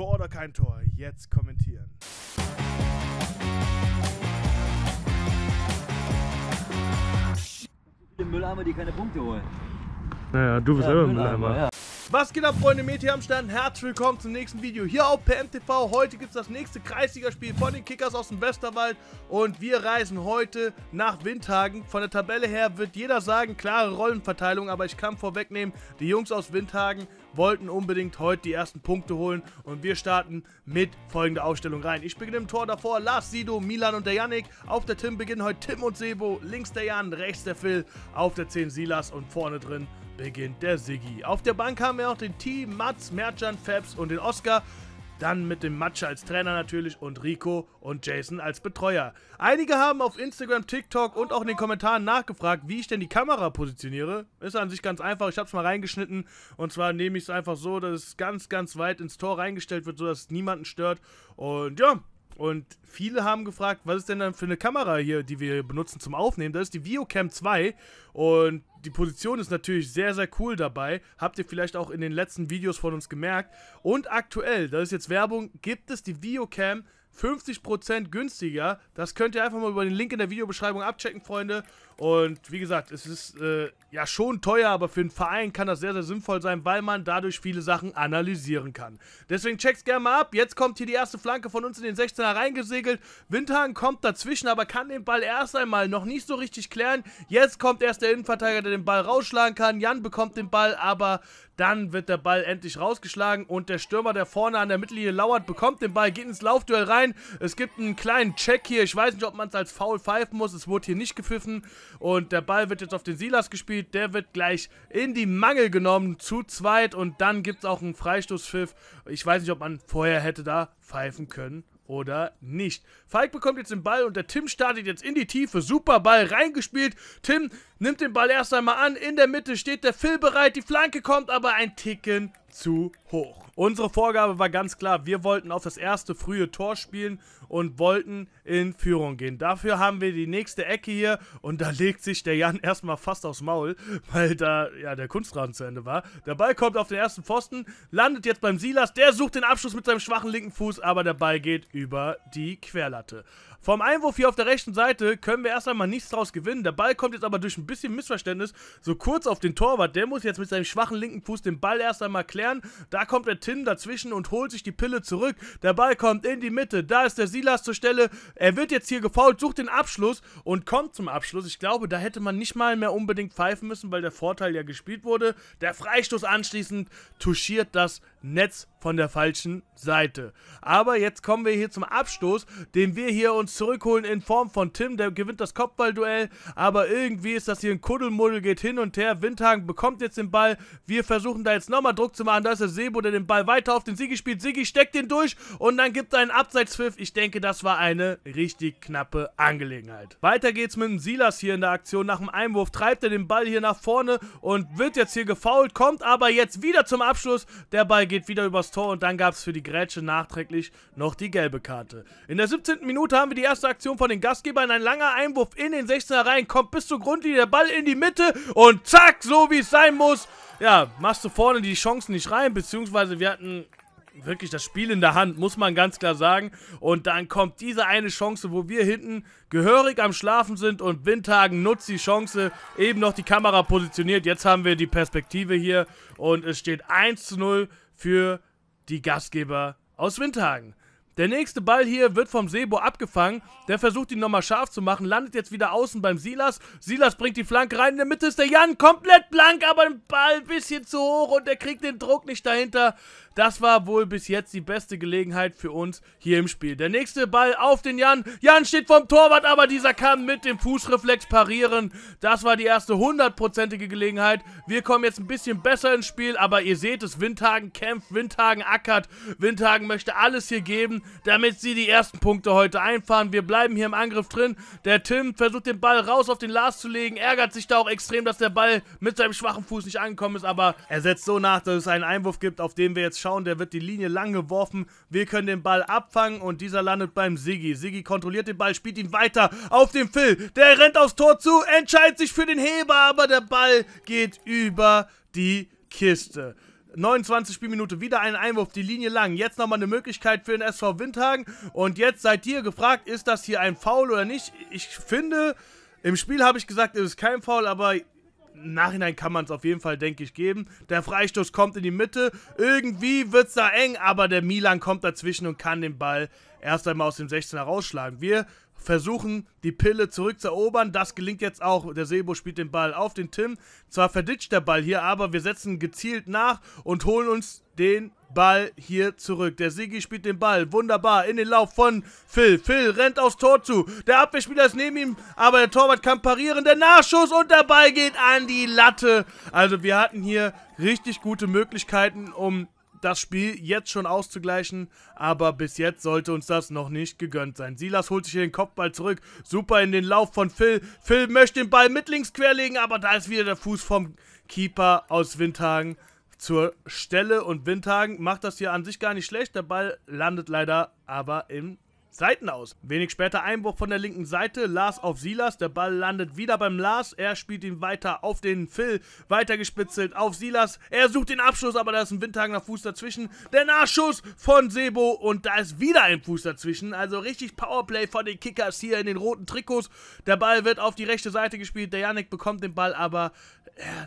Tor oder kein Tor? Jetzt kommentieren. Viele Mülleimer, die keine Punkte holen. Naja, du bist ja, selber Mülleimer. Mülleimer ja. Was geht ab, Freunde? Meti am Stern. Herzlich willkommen zum nächsten Video hier auf PMTV. Heute gibt es das nächste Kreisligaspiel von den Kickers aus dem Westerwald. Und wir reisen heute nach Windhagen. Von der Tabelle her wird jeder sagen, klare Rollenverteilung. Aber ich kann vorwegnehmen, die Jungs aus Windhagen wollten unbedingt heute die ersten Punkte holen und wir starten mit folgender Aufstellung rein. Ich beginne im Tor davor, Lars, Sido, Milan und der Yannick. Auf der Tim beginnen heute Tim und Sebo, links der Jan, rechts der Phil, auf der 10 Silas und vorne drin beginnt der Siggi. Auf der Bank haben wir auch den Team, Mats, Merchant, Fabs und den Oscar. Dann mit dem Matcha als Trainer natürlich und Rico und Jason als Betreuer. Einige haben auf Instagram, TikTok und auch in den Kommentaren nachgefragt, wie ich denn die Kamera positioniere. Ist an sich ganz einfach, ich habe es mal reingeschnitten. Und zwar nehme ich es einfach so, dass es ganz, ganz weit ins Tor reingestellt wird, sodass es niemanden stört. Und ja, und viele haben gefragt, was ist denn dann für eine Kamera hier, die wir benutzen zum Aufnehmen? Das ist die Viocam 2 und die Position ist natürlich sehr, sehr cool dabei. Habt ihr vielleicht auch in den letzten Videos von uns gemerkt. Und aktuell, das ist jetzt Werbung, gibt es die Viocam 50% günstiger. Das könnt ihr einfach mal über den Link in der Videobeschreibung abchecken, Freunde. Und wie gesagt, es ist äh, ja schon teuer, aber für einen Verein kann das sehr, sehr sinnvoll sein, weil man dadurch viele Sachen analysieren kann. Deswegen check's gerne mal ab. Jetzt kommt hier die erste Flanke von uns in den 16er reingesegelt. Windhagen kommt dazwischen, aber kann den Ball erst einmal noch nicht so richtig klären. Jetzt kommt erst der Innenverteidiger, der den Ball rausschlagen kann. Jan bekommt den Ball, aber dann wird der Ball endlich rausgeschlagen und der Stürmer, der vorne an der Mittellinie lauert, bekommt den Ball, geht ins Laufduell rein. Es gibt einen kleinen Check hier. Ich weiß nicht, ob man es als Foul pfeifen muss. Es wurde hier nicht gepfiffen. Und der Ball wird jetzt auf den Silas gespielt. Der wird gleich in die Mangel genommen, zu zweit. Und dann gibt es auch einen Freistoßpfiff. Ich weiß nicht, ob man vorher hätte da pfeifen können oder nicht. Falk bekommt jetzt den Ball und der Tim startet jetzt in die Tiefe. Super Ball reingespielt. Tim nimmt den Ball erst einmal an. In der Mitte steht der Phil bereit. Die Flanke kommt aber ein Ticken zu hoch. Unsere Vorgabe war ganz klar, wir wollten auf das erste frühe Tor spielen und wollten in Führung gehen. Dafür haben wir die nächste Ecke hier und da legt sich der Jan erstmal fast aufs Maul, weil da ja der Kunstrasen zu Ende war. Der Ball kommt auf den ersten Pfosten, landet jetzt beim Silas, der sucht den Abschluss mit seinem schwachen linken Fuß, aber der Ball geht über die Querlatte. Vom Einwurf hier auf der rechten Seite können wir erst einmal nichts draus gewinnen. Der Ball kommt jetzt aber durch ein bisschen Missverständnis. So kurz auf den Torwart, der muss jetzt mit seinem schwachen linken Fuß den Ball erst einmal klären. Da kommt der Tim dazwischen und holt sich die Pille zurück. Der Ball kommt in die Mitte. Da ist der Silas zur Stelle. Er wird jetzt hier gefault, sucht den Abschluss und kommt zum Abschluss. Ich glaube, da hätte man nicht mal mehr unbedingt pfeifen müssen, weil der Vorteil ja gespielt wurde. Der Freistoß anschließend touchiert das Netz von der falschen Seite. Aber jetzt kommen wir hier zum Abstoß, den wir hier uns zurückholen in Form von Tim, der gewinnt das Kopfballduell, aber irgendwie ist das passieren. Kuddelmuddel geht hin und her. Windhagen bekommt jetzt den Ball. Wir versuchen da jetzt nochmal Druck zu machen. Da ist der Sebo, der den Ball weiter auf den Sigi spielt. Sigi steckt den durch und dann gibt er einen Abseitspfiff. Ich denke, das war eine richtig knappe Angelegenheit. Weiter geht's mit dem Silas hier in der Aktion. Nach dem Einwurf treibt er den Ball hier nach vorne und wird jetzt hier gefoult, kommt aber jetzt wieder zum Abschluss. Der Ball geht wieder übers Tor und dann gab es für die Grätsche nachträglich noch die gelbe Karte. In der 17. Minute haben wir die erste Aktion von den Gastgebern. Ein langer Einwurf in den 16er rein, kommt bis zur Grundlinie, Ball in die Mitte und zack, so wie es sein muss. Ja, machst du vorne die Chancen nicht rein, beziehungsweise wir hatten wirklich das Spiel in der Hand, muss man ganz klar sagen. Und dann kommt diese eine Chance, wo wir hinten gehörig am Schlafen sind und Windhagen nutzt die Chance, eben noch die Kamera positioniert. Jetzt haben wir die Perspektive hier und es steht 1 zu 0 für die Gastgeber aus Windhagen. Der nächste Ball hier wird vom Sebo abgefangen. Der versucht ihn nochmal scharf zu machen. Landet jetzt wieder außen beim Silas. Silas bringt die Flanke rein. In der Mitte ist der Jan komplett blank, aber den Ball ein bisschen zu hoch und er kriegt den Druck nicht dahinter. Das war wohl bis jetzt die beste Gelegenheit für uns hier im Spiel. Der nächste Ball auf den Jan. Jan steht vom Torwart, aber dieser kann mit dem Fußreflex parieren. Das war die erste hundertprozentige Gelegenheit. Wir kommen jetzt ein bisschen besser ins Spiel, aber ihr seht es, Windhagen kämpft, Windhagen ackert. Windhagen möchte alles hier geben, damit sie die ersten Punkte heute einfahren. Wir bleiben hier im Angriff drin. Der Tim versucht den Ball raus auf den Lars zu legen, ärgert sich da auch extrem, dass der Ball mit seinem schwachen Fuß nicht angekommen ist, aber er setzt so nach, dass es einen Einwurf gibt, auf den wir jetzt schauen, der wird die Linie lang geworfen. Wir können den Ball abfangen und dieser landet beim Sigi. Sigi kontrolliert den Ball, spielt ihn weiter auf den Phil. Der rennt aufs Tor zu, entscheidet sich für den Heber, aber der Ball geht über die Kiste. 29 Spielminute, wieder ein Einwurf, die Linie lang. Jetzt nochmal eine Möglichkeit für den SV Windhagen. Und jetzt seid ihr gefragt, ist das hier ein Foul oder nicht? Ich finde, im Spiel habe ich gesagt, es ist kein Foul, aber im Nachhinein kann man es auf jeden Fall, denke ich, geben. Der Freistoß kommt in die Mitte. Irgendwie wird es da eng, aber der Milan kommt dazwischen und kann den Ball erst einmal aus dem 16er rausschlagen. Wir versuchen, die Pille zurückzuerobern. Das gelingt jetzt auch. Der Sebo spielt den Ball auf den Tim. Zwar verditscht der Ball hier, aber wir setzen gezielt nach und holen uns den Ball hier zurück. Der Sigi spielt den Ball wunderbar in den Lauf von Phil. Phil rennt aufs Tor zu. Der Abwehrspieler ist neben ihm, aber der Torwart kann parieren. Der Nachschuss und der Ball geht an die Latte. Also wir hatten hier richtig gute Möglichkeiten, um das Spiel jetzt schon auszugleichen, aber bis jetzt sollte uns das noch nicht gegönnt sein. Silas holt sich den Kopfball zurück, super in den Lauf von Phil. Phil möchte den Ball mit links querlegen, aber da ist wieder der Fuß vom Keeper aus Windhagen zur Stelle und Windhagen macht das hier an sich gar nicht schlecht. Der Ball landet leider aber im Seiten aus. Wenig später Einbruch von der linken Seite, Lars auf Silas, der Ball landet wieder beim Lars, er spielt ihn weiter auf den Phil, weitergespitzelt auf Silas, er sucht den Abschluss, aber da ist ein Windhagener Fuß dazwischen, der Nachschuss von Sebo und da ist wieder ein Fuß dazwischen, also richtig Powerplay von den Kickers hier in den roten Trikots, der Ball wird auf die rechte Seite gespielt, der Janik bekommt den Ball, aber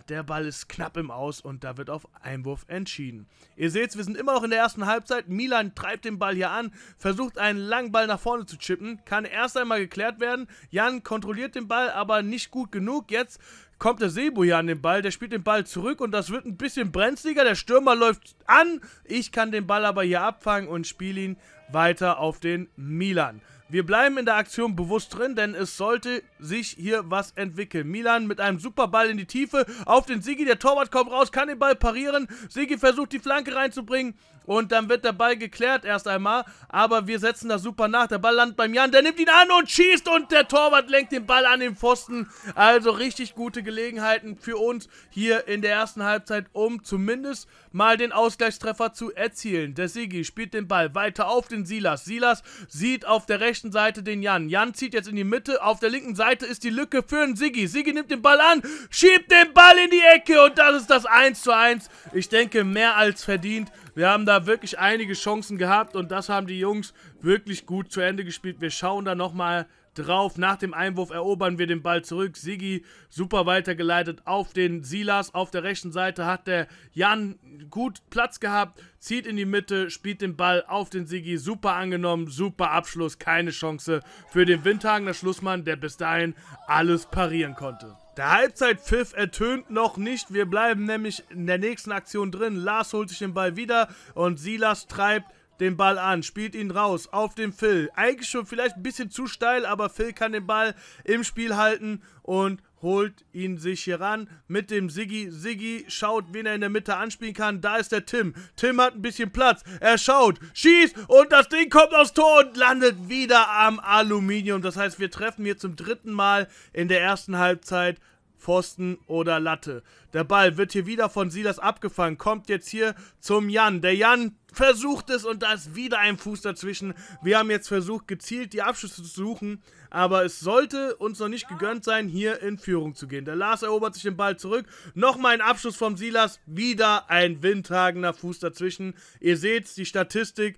der Ball ist knapp im Aus und da wird auf Einwurf entschieden. Ihr seht's, wir sind immer noch in der ersten Halbzeit, Milan treibt den Ball hier an, versucht einen langen Ball nach vorne zu chippen. Kann erst einmal geklärt werden. Jan kontrolliert den Ball, aber nicht gut genug. Jetzt kommt der Sebo hier an den Ball. Der spielt den Ball zurück und das wird ein bisschen brenzliger. Der Stürmer läuft an. Ich kann den Ball aber hier abfangen und spiele ihn weiter auf den Milan. Wir bleiben in der Aktion bewusst drin, denn es sollte sich hier was entwickeln. Milan mit einem super Ball in die Tiefe auf den Sigi. Der Torwart kommt raus, kann den Ball parieren. Sigi versucht die Flanke reinzubringen, und dann wird der Ball geklärt erst einmal. Aber wir setzen da super nach. Der Ball landet beim Jan. Der nimmt ihn an und schießt. Und der Torwart lenkt den Ball an den Pfosten. Also richtig gute Gelegenheiten für uns hier in der ersten Halbzeit, um zumindest mal den Ausgleichstreffer zu erzielen. Der Sigi spielt den Ball weiter auf den Silas. Silas sieht auf der rechten Seite den Jan. Jan zieht jetzt in die Mitte. Auf der linken Seite ist die Lücke für den Sigi. Sigi nimmt den Ball an, schiebt den Ball in die Ecke. Und das ist das 1 zu 1. Ich denke, mehr als verdient. Wir haben da wirklich einige Chancen gehabt und das haben die Jungs wirklich gut zu Ende gespielt. Wir schauen da nochmal drauf. Nach dem Einwurf erobern wir den Ball zurück. Sigi super weitergeleitet auf den Silas. Auf der rechten Seite hat der Jan gut Platz gehabt, zieht in die Mitte, spielt den Ball auf den Sigi. Super angenommen, super Abschluss, keine Chance für den Windhagener Schlussmann, der bis dahin alles parieren konnte. Der Halbzeitpfiff ertönt noch nicht. Wir bleiben nämlich in der nächsten Aktion drin. Lars holt sich den Ball wieder und Silas treibt den Ball an, spielt ihn raus auf den Phil. Eigentlich schon vielleicht ein bisschen zu steil, aber Phil kann den Ball im Spiel halten und holt ihn sich hier ran mit dem Siggi. Siggi schaut, wen er in der Mitte anspielen kann. Da ist der Tim. Tim hat ein bisschen Platz. Er schaut, schießt und das Ding kommt aufs Tor und landet wieder am Aluminium. Das heißt, wir treffen hier zum dritten Mal in der ersten Halbzeit Pfosten oder Latte. Der Ball wird hier wieder von Silas abgefangen, kommt jetzt hier zum Jan. Der Jan versucht es und da ist wieder ein Fuß dazwischen. Wir haben jetzt versucht, gezielt die Abschüsse zu suchen, aber es sollte uns noch nicht gegönnt sein, hier in Führung zu gehen. Der Lars erobert sich den Ball zurück. Nochmal ein Abschuss vom Silas, wieder ein Windhagener Fuß dazwischen. Ihr seht, die Statistik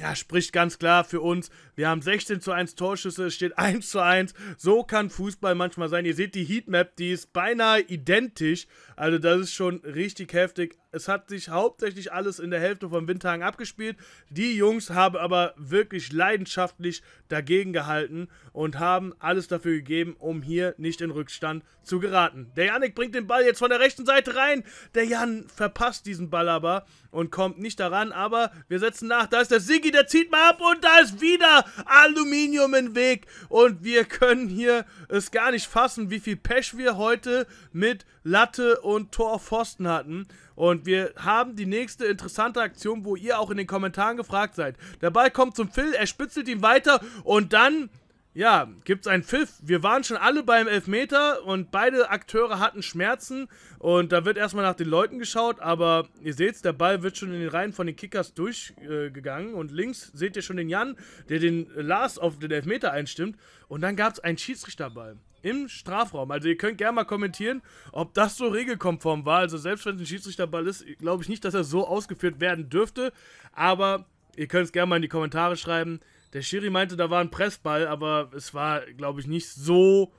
ja, spricht ganz klar für uns. Wir haben 16 zu 1 Torschüsse, es steht 1 zu 1. So kann Fußball manchmal sein. Ihr seht die Heatmap, die ist beinahe identisch. Also das ist schon richtig heftig. Es hat sich hauptsächlich alles in der Hälfte von Windhagen abgespielt. Die Jungs haben aber wirklich leidenschaftlich dagegen gehalten und haben alles dafür gegeben, um hier nicht in Rückstand zu geraten. Der Janik bringt den Ball jetzt von der rechten Seite rein. Der Jan verpasst diesen Ball aber und kommt nicht daran, aber wir setzen nach. Da ist der Sigi, der zieht mal ab und da ist wieder Aluminium im Weg. Und wir können hier es gar nicht fassen, wie viel Pech wir heute mit Latte und Torpfosten hatten. Und wir haben die nächste interessante Aktion, wo ihr auch in den Kommentaren gefragt seid. Der Ball kommt zum Phil, er spitzelt ihn weiter und dann ja, gibt's einen Pfiff. Wir waren schon alle beim Elfmeter und beide Akteure hatten Schmerzen und da wird erstmal nach den Leuten geschaut, aber ihr seht's, der Ball wird schon in den Reihen von den Kickers durchgegangen äh, und links seht ihr schon den Jan, der den Lars auf den Elfmeter einstimmt und dann gab's einen Schiedsrichterball im Strafraum. Also ihr könnt gerne mal kommentieren, ob das so regelkonform war. Also selbst wenn es ein Schiedsrichterball ist, glaube ich nicht, dass er so ausgeführt werden dürfte. Aber ihr könnt es gerne mal in die Kommentare schreiben. Der Schiri meinte, da war ein Pressball, aber es war, glaube ich, nicht so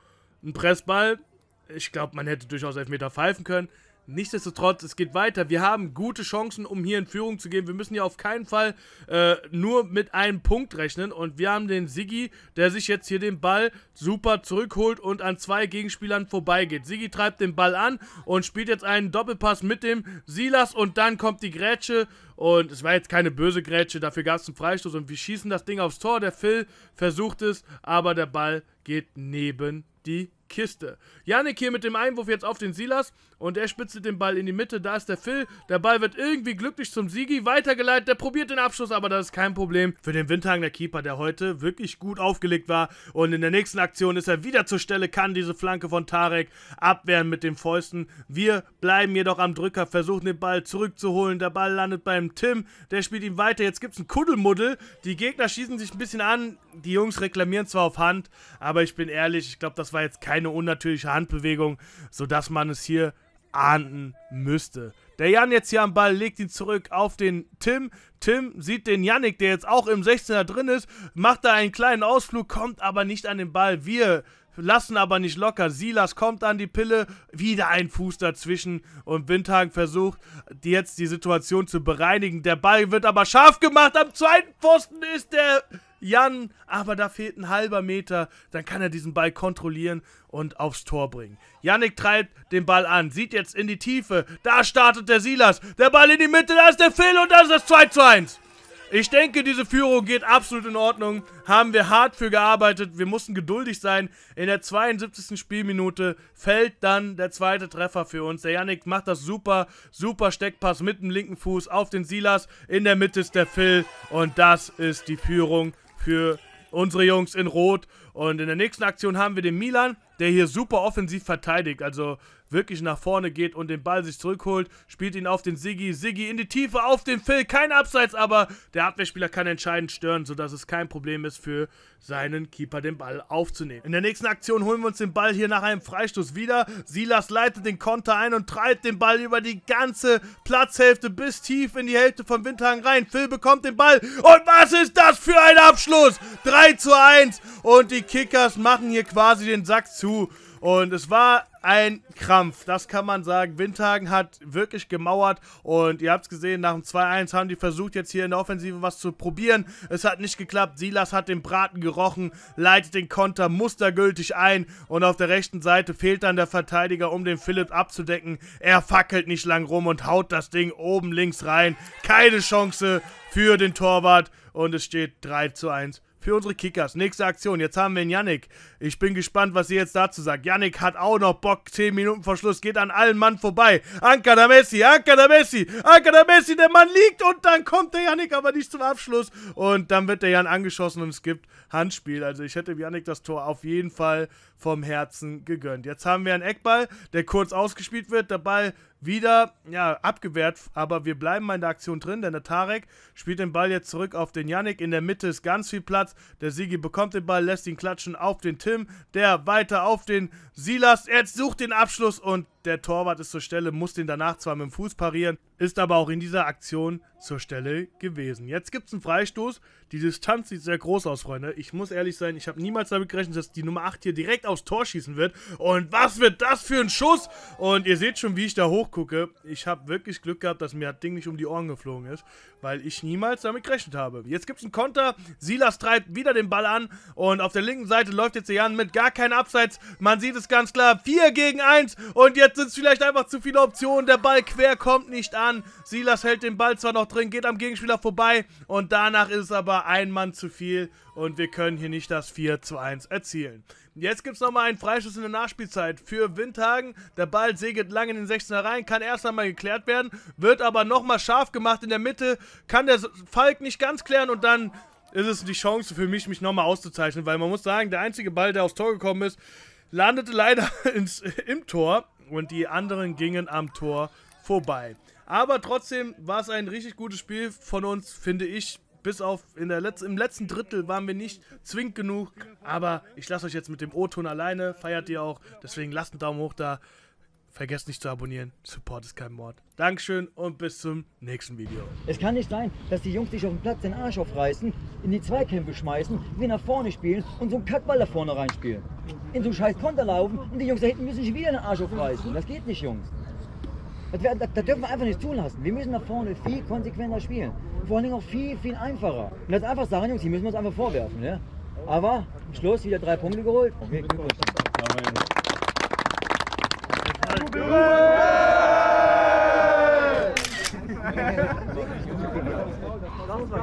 ein Pressball. Ich glaube, man hätte durchaus Elfmeter pfeifen können. Nichtsdestotrotz, es geht weiter. Wir haben gute Chancen, um hier in Führung zu gehen. Wir müssen hier auf keinen Fall äh, nur mit einem Punkt rechnen. Und wir haben den Siggi, der sich jetzt hier den Ball super zurückholt und an zwei Gegenspielern vorbeigeht. Siggi treibt den Ball an und spielt jetzt einen Doppelpass mit dem Silas. Und dann kommt die Grätsche. Und es war jetzt keine böse Grätsche, dafür gab es einen Freistoß. Und wir schießen das Ding aufs Tor. Der Phil versucht es, aber der Ball geht neben die Kiste. Janik hier mit dem Einwurf jetzt auf den Silas und er spitzt den Ball in die Mitte. Da ist der Phil. Der Ball wird irgendwie glücklich zum Sigi weitergeleitet. Der probiert den Abschluss, aber das ist kein Problem für den Windhagener Keeper, der heute wirklich gut aufgelegt war. Und in der nächsten Aktion ist er wieder zur Stelle, kann diese Flanke von Tarek abwehren mit den Fäusten. Wir bleiben jedoch am Drücker, versuchen den Ball zurückzuholen. Der Ball landet beim Tim. Der spielt ihn weiter. Jetzt gibt es einen Kuddelmuddel. Die Gegner schießen sich ein bisschen an. Die Jungs reklamieren zwar auf Hand, aber ich bin ehrlich, ich glaube, das war jetzt kein keine unnatürliche Handbewegung, sodass man es hier ahnden müsste. Der Jan jetzt hier am Ball legt ihn zurück auf den Tim. Tim sieht den Yannick, der jetzt auch im 16er drin ist, macht da einen kleinen Ausflug, kommt aber nicht an den Ball. Wir lassen aber nicht locker. Silas kommt an die Pille, wieder ein Fuß dazwischen und Windhagen versucht jetzt die Situation zu bereinigen. Der Ball wird aber scharf gemacht. Am zweiten Pfosten ist der Jan, aber da fehlt ein halber Meter, dann kann er diesen Ball kontrollieren und aufs Tor bringen. Janik treibt den Ball an, sieht jetzt in die Tiefe, da startet der Silas, der Ball in die Mitte, da ist der Phil und da ist das 2 zu 1. Ich denke, diese Führung geht absolut in Ordnung. Haben wir hart für gearbeitet. Wir mussten geduldig sein. In der 72. Spielminute fällt dann der zweite Treffer für uns. Der Yannick macht das super, super Steckpass mit dem linken Fuß auf den Silas. In der Mitte ist der Phil und das ist die Führung für unsere Jungs in Rot. Und in der nächsten Aktion haben wir den Milan, der hier super offensiv verteidigt. Also wirklich nach vorne geht und den Ball sich zurückholt, spielt ihn auf den Siggi, Siggi in die Tiefe, auf den Phil, kein Abseits, aber der Abwehrspieler kann entscheidend stören, sodass es kein Problem ist für seinen Keeper, den Ball aufzunehmen. In der nächsten Aktion holen wir uns den Ball hier nach einem Freistoß wieder, Silas leitet den Konter ein und treibt den Ball über die ganze Platzhälfte bis tief in die Hälfte von Windhagen rein, Phil bekommt den Ball und was ist das für ein Abschluss? 3 zu 1 und die Kickers machen hier quasi den Sack zu. Und es war ein Krampf, das kann man sagen. Windhagen hat wirklich gemauert und ihr habt es gesehen, nach dem 2-1 haben die versucht, jetzt hier in der Offensive was zu probieren. Es hat nicht geklappt. Silas hat den Braten gerochen, leitet den Konter mustergültig ein und auf der rechten Seite fehlt dann der Verteidiger, um den Philipp abzudecken. Er fackelt nicht lang rum und haut das Ding oben links rein. Keine Chance für den Torwart und es steht 3 zu 1 für unsere Kickers. Nächste Aktion. Jetzt haben wir den Yannick. Ich bin gespannt, was ihr jetzt dazu sagt. Yannick hat auch noch Bock. 10 Minuten vor Schluss. Geht an allen Mann vorbei. Anka da Messi, Anka da Messi, Anka da Messi. Der Mann liegt und dann kommt der Yannick aber nicht zum Abschluss. Und dann wird der Jan angeschossen und es gibt Handspiel. Also ich hätte Yannick das Tor auf jeden Fall vom Herzen gegönnt. Jetzt haben wir einen Eckball, der kurz ausgespielt wird. Der Ball wieder ja, abgewehrt, aber wir bleiben mal in der Aktion drin, denn der Tarek spielt den Ball jetzt zurück auf den Yannick. In der Mitte ist ganz viel Platz. Der Sigi bekommt den Ball, lässt ihn klatschen auf den Tim, der weiter auf den Silas. Jetzt sucht den Abschluss und der Torwart ist zur Stelle, muss den danach zwar mit dem Fuß parieren, ist aber auch in dieser Aktion zur Stelle gewesen. Jetzt gibt es einen Freistoß. Die Distanz sieht sehr groß aus, Freunde. Ich muss ehrlich sein, ich habe niemals damit gerechnet, dass die Nummer 8 hier direkt aufs Tor schießen wird. Und was wird das für ein Schuss? Und ihr seht schon, wie ich da hochgucke. Ich habe wirklich Glück gehabt, dass mir das Ding nicht um die Ohren geflogen ist, weil ich niemals damit gerechnet habe. Jetzt gibt es einen Konter. Silas treibt wieder den Ball an. Und auf der linken Seite läuft jetzt Jan mit gar kein Abseits. Man sieht es ganz klar. 4 gegen 1. Und jetzt Jetzt sind es vielleicht einfach zu viele Optionen. Der Ball quer kommt nicht an. Silas hält den Ball zwar noch drin, geht am Gegenspieler vorbei. Und danach ist es aber ein Mann zu viel. Und wir können hier nicht das 4 zu 1 erzielen. Jetzt gibt es nochmal einen Freischuss in der Nachspielzeit für Windhagen. Der Ball segelt lang in den 16er rein, kann erst einmal geklärt werden, wird aber nochmal scharf gemacht in der Mitte. Kann der Falk nicht ganz klären und dann ist es die Chance für mich, mich nochmal auszuzeichnen, weil man muss sagen, der einzige Ball, der aufs Tor gekommen ist, landete leider ins, im Tor und die anderen gingen am Tor vorbei. Aber trotzdem war es ein richtig gutes Spiel von uns, finde ich. Bis auf in der Letz im letzten Drittel waren wir nicht zwingend genug. Aber ich lasse euch jetzt mit dem O-Ton alleine. Feiert ihr auch. Deswegen lasst einen Daumen hoch da. Vergesst nicht zu abonnieren. Support ist kein Mord. Dankeschön und bis zum nächsten Video. Es kann nicht sein, dass die Jungs sich auf dem Platz den Arsch aufreißen, in die Zweikämpfe schmeißen, wie nach vorne spielen und so einen Kackball da vorne reinspielen. In so einen scheiß Konter laufen und die Jungs da hinten müssen sich wieder den Arsch aufreißen. Das geht nicht, Jungs. Das, das, das, dürfen wir einfach nicht zulassen. Wir müssen nach vorne viel konsequenter spielen. Vor allen Dingen auch viel, viel einfacher. Und das ist einfach sagen, Jungs, die müssen wir uns einfach vorwerfen. Ja? Aber Schluss, wieder drei Punkte geholt. Okay, Glückwunsch. どうぞ。